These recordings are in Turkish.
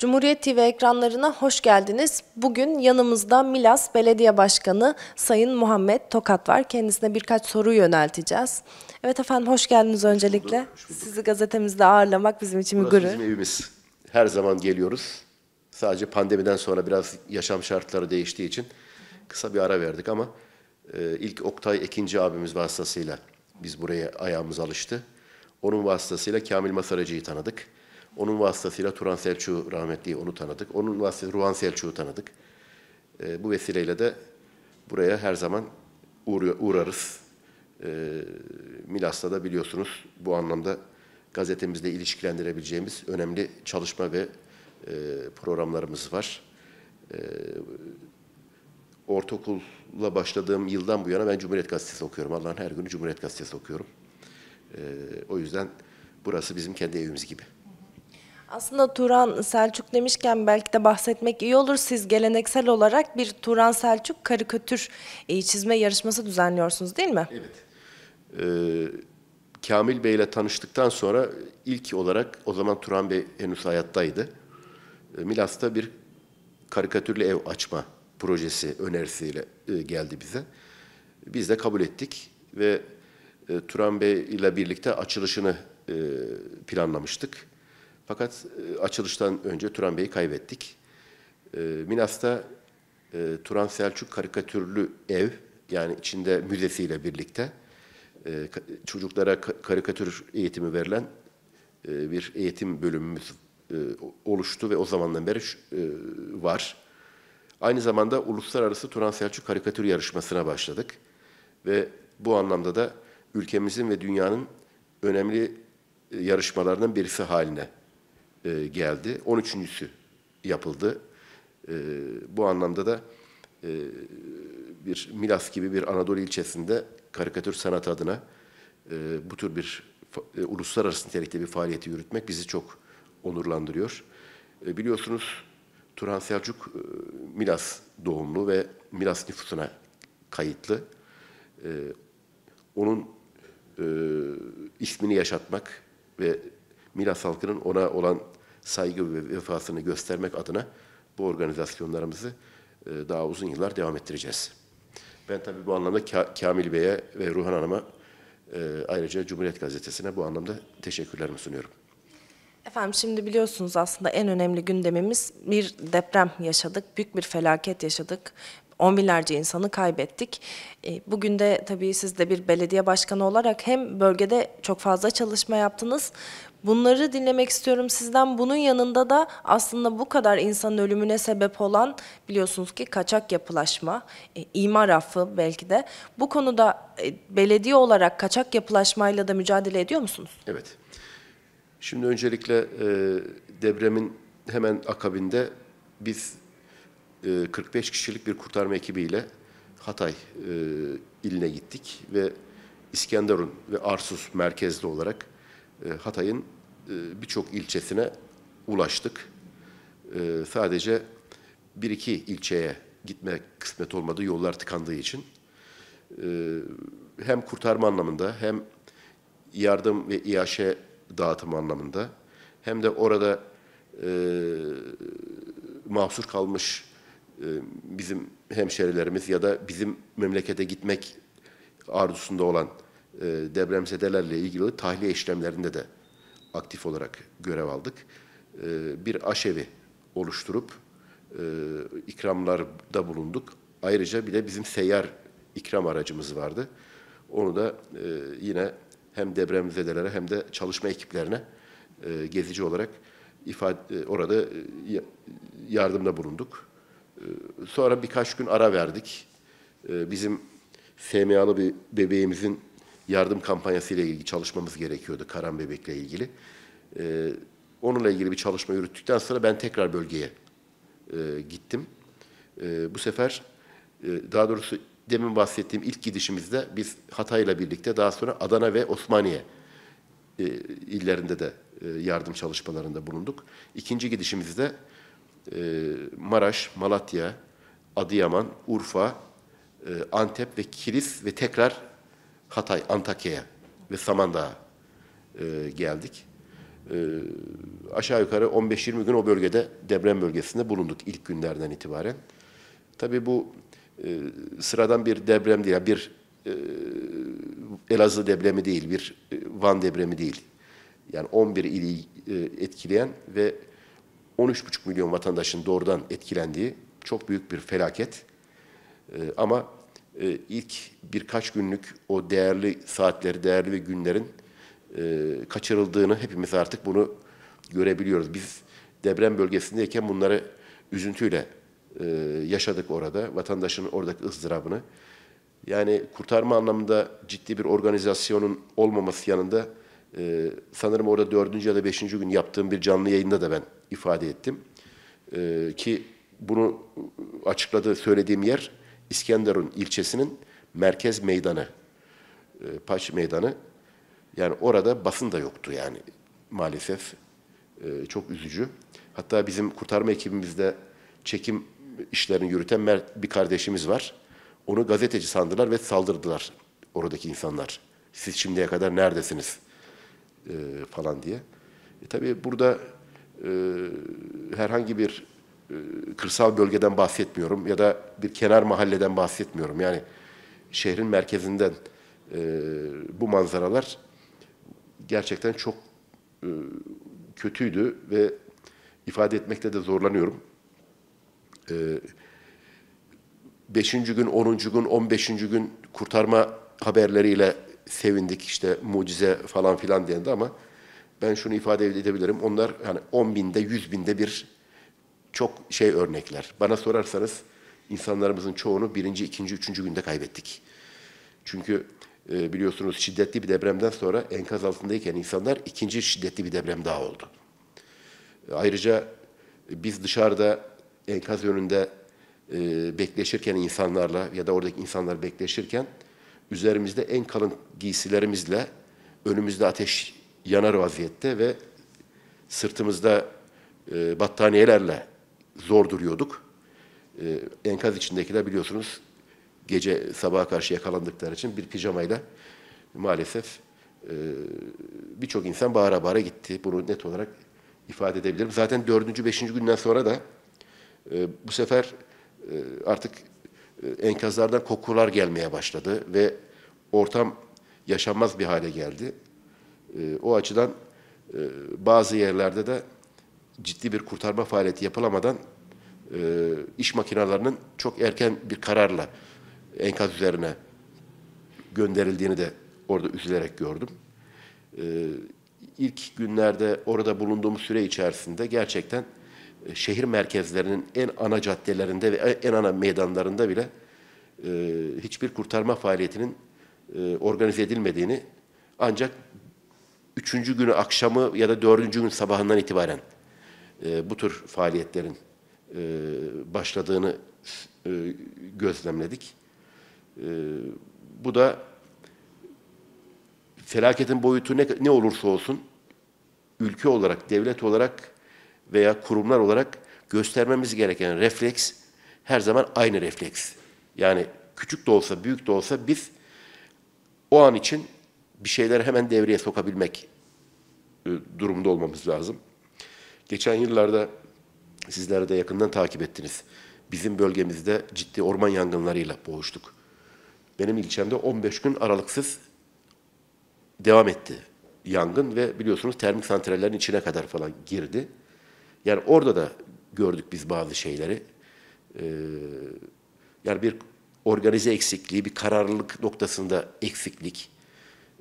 Cumhuriyet TV ekranlarına hoş geldiniz. Bugün yanımızda Milas Belediye Başkanı Sayın Muhammed Tokat var. Kendisine birkaç soru yönelteceğiz. Evet efendim hoş geldiniz öncelikle. bulduk, hoş bulduk. Sizi gazetemizde ağırlamak bizim için bir gurur. bizim evimiz. Her zaman geliyoruz. Sadece pandemiden sonra biraz yaşam şartları değiştiği için kısa bir ara verdik ama e, ilk Oktay ikinci abimiz vasıtasıyla biz buraya ayağımız alıştı. Onun vasıtasıyla Kamil Masaracı'yı tanıdık. Onun vasıtasıyla Turan Selçuk, rahmetliyi onu tanıdık. Onun vasıtasıyla Ruhan Selçuk'u tanıdık. E, bu vesileyle de buraya her zaman uğruyor, uğrarız. E, Milas'ta da biliyorsunuz bu anlamda gazetemizle ilişkilendirebileceğimiz önemli çalışma ve e, programlarımız var. E, ortaokulla başladığım yıldan bu yana ben Cumhuriyet Gazetesi okuyorum. Allah'ın her günü Cumhuriyet Gazetesi okuyorum. E, o yüzden burası bizim kendi evimiz gibi. Aslında Turan Selçuk demişken belki de bahsetmek iyi olur. Siz geleneksel olarak bir Turan Selçuk karikatür e, çizme yarışması düzenliyorsunuz değil mi? Evet. Ee, Kamil Bey ile tanıştıktan sonra ilk olarak o zaman Turan Bey henüz hayattaydı. Ee, Milas'ta bir karikatürlü ev açma projesi önerisiyle e, geldi bize. Biz de kabul ettik ve e, Turan Bey ile birlikte açılışını planlamıştık. Fakat e, açılıştan önce Turan Bey'i kaybettik. E, Minas'ta e, Turan Selçuk karikatürlü ev yani içinde müzesiyle birlikte çocuklara karikatür eğitimi verilen bir eğitim bölümümüz oluştu ve o zamandan beri var. Aynı zamanda Uluslararası Turan Selçuk Karikatür Yarışması'na başladık. Ve bu anlamda da ülkemizin ve dünyanın önemli yarışmalarından birisi haline e, geldi. 13.sü yapıldı. E, bu anlamda da e, bir Milas gibi bir Anadolu ilçesinde karikatür sanat adına e, bu tür bir e, uluslararası nitelikte bir faaliyeti yürütmek bizi çok onurlandırıyor. E, biliyorsunuz Turan Selçuk e, Milas doğumlu ve Milas nüfusuna kayıtlı. E, onun e, ismini yaşatmak ve Milas halkının ona olan saygı ve vefasını göstermek adına bu organizasyonlarımızı e, daha uzun yıllar devam ettireceğiz. Ben tabii bu anlamda Kamil Bey'e ve Ruhan Hanım'a e, ayrıca Cumhuriyet Gazetesi'ne bu anlamda teşekkürlerimi sunuyorum. Efendim şimdi biliyorsunuz aslında en önemli gündemimiz bir deprem yaşadık, büyük bir felaket yaşadık on binlerce insanı kaybettik. E, bugün de tabii siz de bir belediye başkanı olarak hem bölgede çok fazla çalışma yaptınız. Bunları dinlemek istiyorum sizden. Bunun yanında da aslında bu kadar insanın ölümüne sebep olan biliyorsunuz ki kaçak yapılaşma, e, imar affı belki de. Bu konuda e, belediye olarak kaçak yapılaşmayla da mücadele ediyor musunuz? Evet. Şimdi öncelikle depremin hemen akabinde biz 45 e, kişilik bir kurtarma ekibiyle Hatay e, iline gittik ve İskenderun ve Arsus merkezli olarak e, Hatay'ın e, birçok ilçesine ulaştık. E, sadece bir iki ilçeye gitme kısmet olmadı yollar tıkandığı için. E, hem kurtarma anlamında hem yardım ve İAŞ'e dağıtımı anlamında hem de orada e, mahsur kalmış e, bizim hemşerilerimiz ya da bizim memlekete gitmek arzusunda olan e, depremzedelerle ilgili tahliye işlemlerinde de aktif olarak görev aldık. E, bir aşevi oluşturup ikramlarda bulunduk. Ayrıca bir de bizim seyyar ikram aracımız vardı. Onu da yine hem depremzedelere hem de çalışma ekiplerine gezici olarak ifade orada yardımda bulunduk. Ee, sonra birkaç gün ara verdik. Ee, bizim SMA'lı bir bebeğimizin yardım kampanyası ile ilgili çalışmamız gerekiyordu. Karan bebekle ilgili. Ee, onunla ilgili bir çalışma yürüttükten sonra ben tekrar bölgeye e, gittim. Bu sefer e, daha doğrusu demin bahsettiğim ilk gidişimizde biz Hatay'la birlikte daha sonra Adana ve Osmaniye e, illerinde de yardım çalışmalarında bulunduk. İkinci gidişimizde ee, Maraş, Malatya, Adıyaman, Urfa, e, Antep ve Kilis ve tekrar Hatay, Antakya'ya ve Samandağ'a e, geldik. E, aşağı yukarı 15-20 gün o bölgede deprem bölgesinde bulunduk ilk günlerden itibaren. Tabii bu sıradan bir deprem değil, bir Elazığ depremi değil, bir Van depremi değil. Yani 11 ili etkileyen ve 13,5 milyon vatandaşın doğrudan etkilendiği çok büyük bir felaket. Ee, ama e, ilk birkaç günlük o değerli saatleri, değerli günlerin e, kaçırıldığını hepimiz artık bunu görebiliyoruz. Biz deprem bölgesindeyken bunları üzüntüyle e, yaşadık orada. Vatandaşın oradaki ızdırabını. Yani kurtarma anlamında ciddi bir organizasyonun olmaması yanında sanırım orada dördüncü ya da beşinci gün yaptığım bir canlı yayında da ben ifade ettim. E, ki bunu açıkladığı söylediğim yer İskenderun ilçesinin merkez meydanı. E, Paç meydanı. Yani orada basın da yoktu yani maalesef. E, çok üzücü. Hatta bizim kurtarma ekibimizde çekim işlerini yürüten bir kardeşimiz var. Onu gazeteci sandılar ve saldırdılar oradaki insanlar. Siz şimdiye kadar neredesiniz? E, falan diye. E, tabii burada e, herhangi bir e, kırsal bölgeden bahsetmiyorum ya da bir kenar mahalleden bahsetmiyorum. Yani şehrin merkezinden e, bu manzaralar gerçekten çok kötüydü ve ifade etmekte de zorlanıyorum. Beşinci gün, onuncu gün, on beşinci gün kurtarma haberleriyle sevindik işte mucize falan filan diyendi ama ben şunu ifade edebilirim. Onlar yani 10 binde, 100 binde bir çok şey örnekler. Bana sorarsanız insanlarımızın çoğunu birinci, ikinci, üçüncü günde kaybettik. Çünkü e, biliyorsunuz şiddetli bir depremden sonra enkaz altındayken insanlar ikinci şiddetli bir deprem daha oldu. E, ayrıca biz dışarıda enkaz önünde e, bekleşirken insanlarla ya da oradaki insanlar bekleşirken üzerimizde en kalın giysilerimizle önümüzde ateş yanar vaziyette ve sırtımızda e, battaniyelerle zor duruyorduk. E, enkaz içindekiler biliyorsunuz gece sabaha karşı yakalandıkları için bir pijamayla maalesef e, birçok insan bağıra bağıra gitti. Bunu net olarak ifade edebilirim. Zaten dördüncü, beşinci günden sonra da e, bu sefer e, artık e, enkazlardan kokular gelmeye başladı ve ortam yaşanmaz bir hale geldi. E, o açıdan e, bazı yerlerde de ciddi bir kurtarma faaliyeti yapılamadan e, iş makinalarının çok erken bir kararla enkaz üzerine gönderildiğini de orada üzülerek gördüm. E, ilk günlerde orada bulunduğumuz süre içerisinde gerçekten e, şehir merkezlerinin en ana caddelerinde ve en ana meydanlarında bile e, hiçbir kurtarma faaliyetinin e, organize edilmediğini ancak üçüncü günü akşamı ya da dördüncü gün sabahından itibaren e, bu tür faaliyetlerin e, başladığını e, gözlemledik. E, bu da felaketin boyutu ne, ne olursa olsun ülke olarak, devlet olarak veya kurumlar olarak göstermemiz gereken refleks her zaman aynı refleks. Yani küçük de olsa, büyük de olsa biz o an için bir şeyleri hemen devreye sokabilmek e, durumda olmamız lazım. Geçen yıllarda sizler de yakından takip ettiniz. Bizim bölgemizde ciddi orman yangınlarıyla boğuştuk. Benim ilçemde 15 gün aralıksız devam etti yangın ve biliyorsunuz termik santrallerin içine kadar falan girdi. Yani orada da gördük biz bazı şeyleri. Ee, yani bir organize eksikliği, bir kararlılık noktasında eksiklik,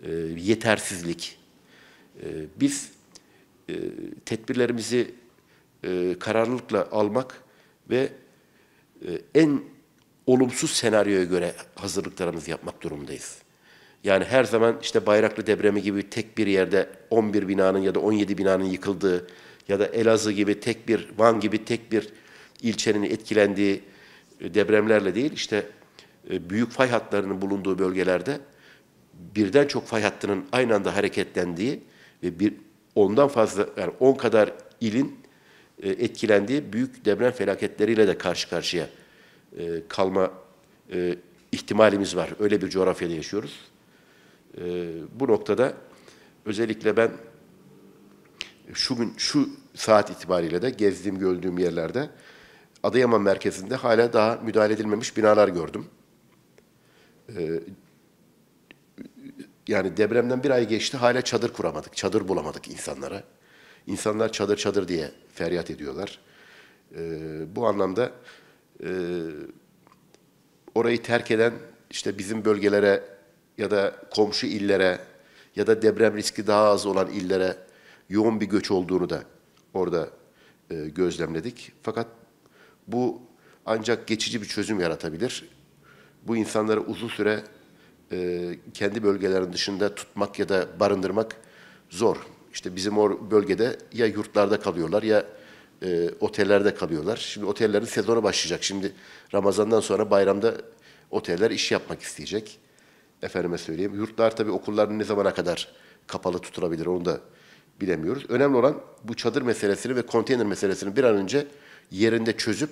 e, yetersizlik, ee, biz e, tedbirlerimizi e, kararlılıkla almak ve e, en olumsuz senaryoya göre hazırlıklarımızı yapmak durumundayız. Yani her zaman işte Bayraklı depremi gibi tek bir yerde 11 binanın ya da 17 binanın yıkıldığı ya da Elazığ gibi tek bir, Van gibi tek bir ilçenin etkilendiği e, depremlerle değil işte e, büyük fay hatlarının bulunduğu bölgelerde birden çok fay hattının aynı anda hareketlendiği ve bir ondan fazla yani 10 kadar ilin e, etkilendiği büyük deprem felaketleriyle de karşı karşıya e, kalma e, ihtimalimiz var. Öyle bir coğrafyada yaşıyoruz. E, bu noktada özellikle ben şu gün şu saat itibariyle de gezdiğim gördüğüm yerlerde Adıyaman merkezinde hala daha müdahale edilmemiş binalar gördüm. E, yani depremden bir ay geçti hala çadır kuramadık. Çadır bulamadık insanlara. İnsanlar çadır çadır diye feryat ediyorlar. E, bu anlamda e, orayı terk eden işte bizim bölgelere ya da komşu illere ya da deprem riski daha az olan illere yoğun bir göç olduğunu da orada e, gözlemledik. Fakat bu ancak geçici bir çözüm yaratabilir. Bu insanları uzun süre e, kendi bölgelerin dışında tutmak ya da barındırmak zor. İşte bizim o bölgede ya yurtlarda kalıyorlar ya e, otellerde kalıyorlar. Şimdi otellerin sezonu başlayacak. Şimdi Ramazan'dan sonra bayramda oteller iş yapmak isteyecek. Efendime söyleyeyim. Yurtlar tabii okullarını ne zamana kadar kapalı tutulabilir onu da bilemiyoruz. Önemli olan bu çadır meselesini ve konteyner meselesini bir an önce yerinde çözüp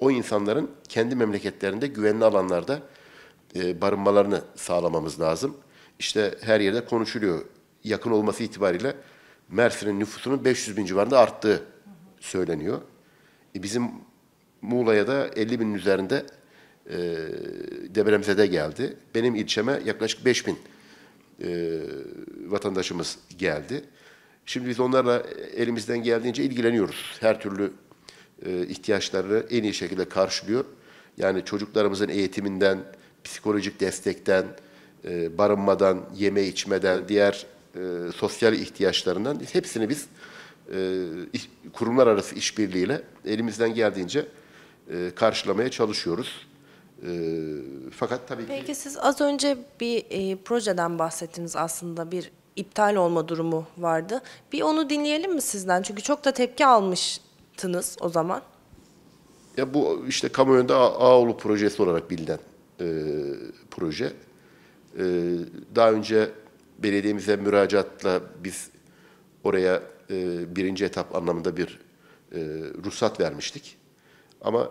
o insanların kendi memleketlerinde güvenli alanlarda e, barınmalarını sağlamamız lazım. İşte her yerde konuşuluyor. Yakın olması itibariyle Mersin'in nüfusunun 500 bin civarında arttığı söyleniyor. E, bizim Muğla'ya da 50 binin üzerinde e, de geldi. Benim ilçeme yaklaşık 5 bin e, vatandaşımız geldi. Şimdi biz onlarla elimizden geldiğince ilgileniyoruz. Her türlü ihtiyaçları en iyi şekilde karşılıyor. Yani çocuklarımızın eğitiminden, psikolojik destekten, e, barınmadan, yeme içmeden, diğer e, sosyal ihtiyaçlarından hepsini biz e, kurumlar arası işbirliğiyle elimizden geldiğince e, karşılamaya çalışıyoruz. E, fakat tabii Peki ki... Peki siz az önce bir e, projeden bahsettiniz aslında bir iptal olma durumu vardı. Bir onu dinleyelim mi sizden? Çünkü çok da tepki almıştınız o zaman. Ya bu işte kamuoyunda Ağoğlu projesi olarak bilinen e, proje. E, daha önce belediyemize müracaatla biz oraya e, birinci etap anlamında bir e, ruhsat vermiştik. Ama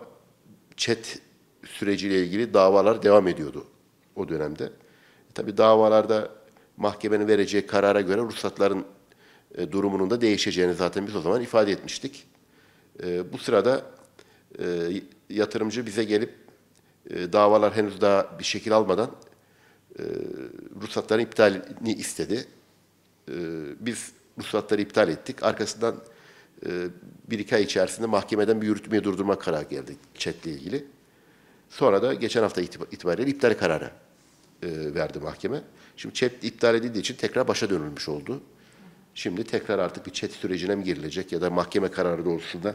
çet süreciyle ilgili davalar devam ediyordu o dönemde. E, tabii davalarda mahkemenin vereceği karara göre ruhsatların e, durumunun da değişeceğini zaten biz o zaman ifade etmiştik. E, bu sırada e, yatırımcı bize gelip e, davalar henüz daha bir şekil almadan e, ruhsatların iptalini istedi. E, biz ruhsatları iptal ettik. Arkasından e, bir iki ay içerisinde mahkemeden bir yürütmeyi durdurma kararı geldi çetle ilgili. Sonra da geçen hafta itibariyle iptal kararı e, verdi mahkeme. Şimdi chat iptal edildiği için tekrar başa dönülmüş oldu. Şimdi tekrar artık bir chat sürecine mi girilecek ya da mahkeme kararı doğrultusunda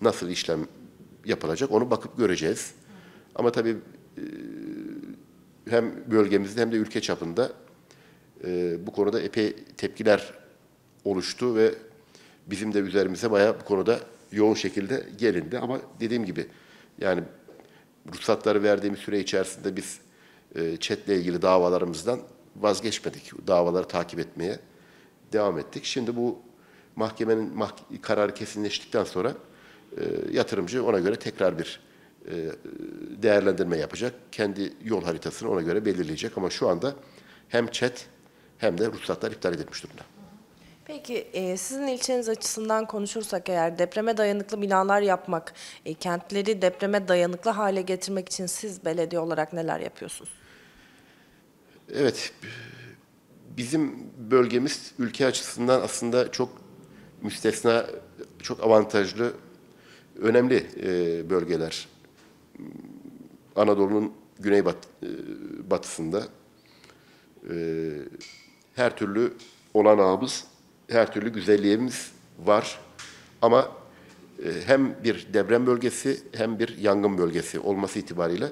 nasıl işlem yapılacak onu bakıp göreceğiz. Ama tabii e, hem bölgemizde hem de ülke çapında e, bu konuda epey tepkiler oluştu ve bizim de üzerimize bayağı bu konuda yoğun şekilde gelindi. Ama dediğim gibi yani ruhsatları verdiğimiz süre içerisinde biz e, çetle ilgili davalarımızdan vazgeçmedik. Davaları takip etmeye devam ettik. Şimdi bu mahkemenin mah kararı kesinleştikten sonra e, yatırımcı ona göre tekrar bir e, değerlendirme yapacak. Kendi yol haritasını ona göre belirleyecek ama şu anda hem çet hem de ruhsatlar iptal edilmiş durumda. Peki e, sizin ilçeniz açısından konuşursak eğer depreme dayanıklı binalar yapmak, e, kentleri depreme dayanıklı hale getirmek için siz belediye olarak neler yapıyorsunuz? Evet, bizim bölgemiz ülke açısından aslında çok müstesna, çok avantajlı, önemli bölgeler. Anadolu'nun güney bat, e, batısında e, her türlü olanağımız, her türlü güzelliğimiz var. Ama e, hem bir deprem bölgesi hem bir yangın bölgesi olması itibariyle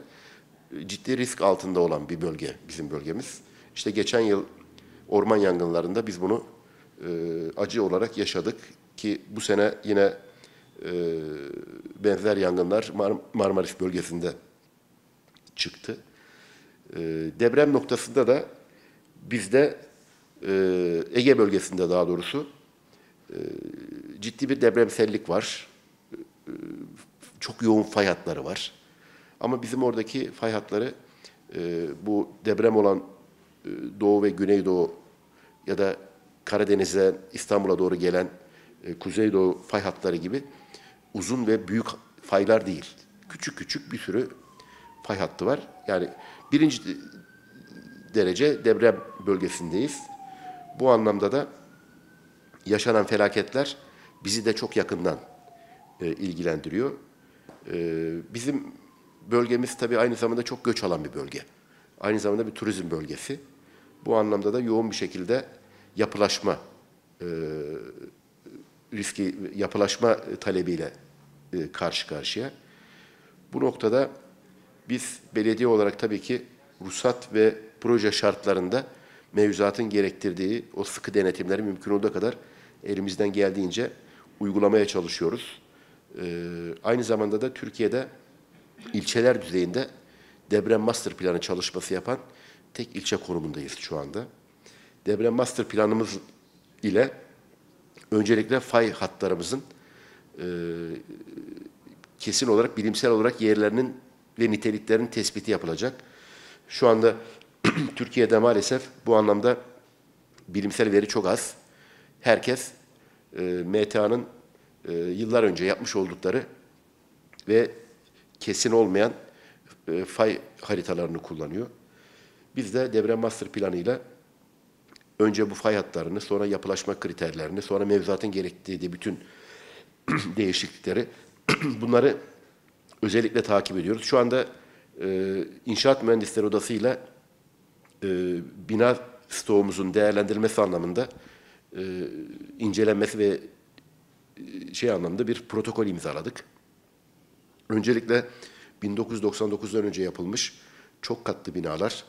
e, ciddi risk altında olan bir bölge bizim bölgemiz. İşte geçen yıl orman yangınlarında biz bunu e, acı olarak yaşadık ki bu sene yine e, benzer yangınlar Mar Marmaris bölgesinde çıktı. E, deprem noktasında da bizde e, Ege bölgesinde daha doğrusu e, ciddi bir depremsellik var. E, çok yoğun fay hatları var. Ama bizim oradaki fay hatları e, bu deprem olan e, Doğu ve Güneydoğu ya da Karadeniz'den İstanbul'a doğru gelen e, Kuzeydoğu fay hatları gibi uzun ve büyük faylar değil. Küçük küçük bir sürü pay hattı var. Yani birinci derece deprem bölgesindeyiz. Bu anlamda da yaşanan felaketler bizi de çok yakından e, ilgilendiriyor. E, bizim bölgemiz tabii aynı zamanda çok göç alan bir bölge. Aynı zamanda bir turizm bölgesi. Bu anlamda da yoğun bir şekilde yapılaşma e, riski, yapılaşma talebiyle e, karşı karşıya. Bu noktada biz belediye olarak tabii ki ruhsat ve proje şartlarında mevzuatın gerektirdiği o sıkı denetimleri mümkün olduğu kadar elimizden geldiğince uygulamaya çalışıyoruz. Ee, aynı zamanda da Türkiye'de ilçeler düzeyinde deprem master planı çalışması yapan tek ilçe konumundayız şu anda. Deprem master planımız ile öncelikle fay hatlarımızın e, kesin olarak bilimsel olarak yerlerinin ve niteliklerin tespiti yapılacak. Şu anda Türkiye'de maalesef bu anlamda bilimsel veri çok az. Herkes e, MTA'nın e, yıllar önce yapmış oldukları ve kesin olmayan e, fay haritalarını kullanıyor. Biz de deprem master planıyla önce bu fay hatlarını, sonra yapılaşma kriterlerini, sonra mevzuatın gerektirdiği bütün değişiklikleri bunları özellikle takip ediyoruz. Şu anda e, İnşaat Mühendisleri Odası ile e, bina stoğumuzun değerlendirilmesi anlamında e, incelenmesi ve e, şey anlamında bir protokol imzaladık. Öncelikle 1999'dan önce yapılmış çok katlı binalar,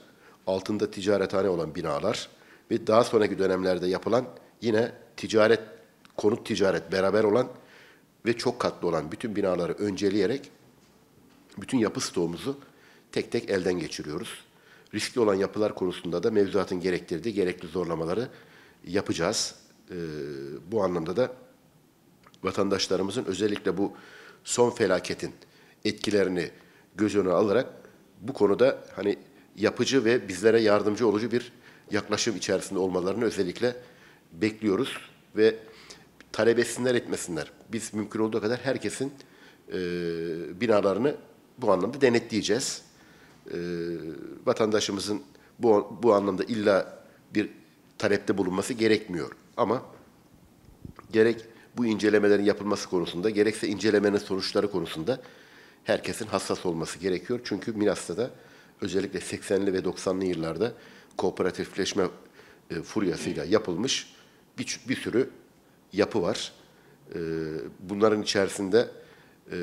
altında ticarethane olan binalar ve daha sonraki dönemlerde yapılan yine ticaret, konut ticaret beraber olan ve çok katlı olan bütün binaları önceleyerek bütün yapı stoğumuzu tek tek elden geçiriyoruz. Riskli olan yapılar konusunda da mevzuatın gerektirdiği gerekli zorlamaları yapacağız. Ee, bu anlamda da vatandaşlarımızın özellikle bu son felaketin etkilerini göz önüne alarak bu konuda hani yapıcı ve bizlere yardımcı olucu bir yaklaşım içerisinde olmalarını özellikle bekliyoruz ve talep etsinler etmesinler. Biz mümkün olduğu kadar herkesin e, binalarını bu anlamda denetleyeceğiz. E, vatandaşımızın bu, bu anlamda illa bir talepte bulunması gerekmiyor. Ama gerek bu incelemelerin yapılması konusunda gerekse incelemenin sonuçları konusunda herkesin hassas olması gerekiyor. Çünkü mirasta da özellikle 80'li ve 90'lı yıllarda kooperatifleşme e, furyasıyla yapılmış bir, bir sürü yapı var. E, bunların içerisinde e,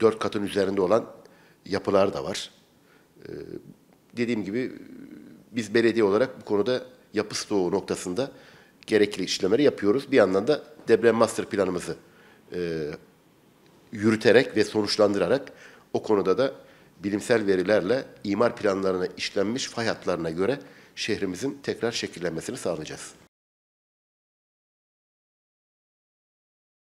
dört katın üzerinde olan yapılar da var. E, dediğim gibi e, biz belediye olarak bu konuda yapı stoğu noktasında gerekli işlemleri yapıyoruz. Bir yandan da deprem master planımızı yürüterek ve sonuçlandırarak o konuda da bilimsel verilerle imar planlarına işlenmiş fay hatlarına göre şehrimizin tekrar şekillenmesini sağlayacağız.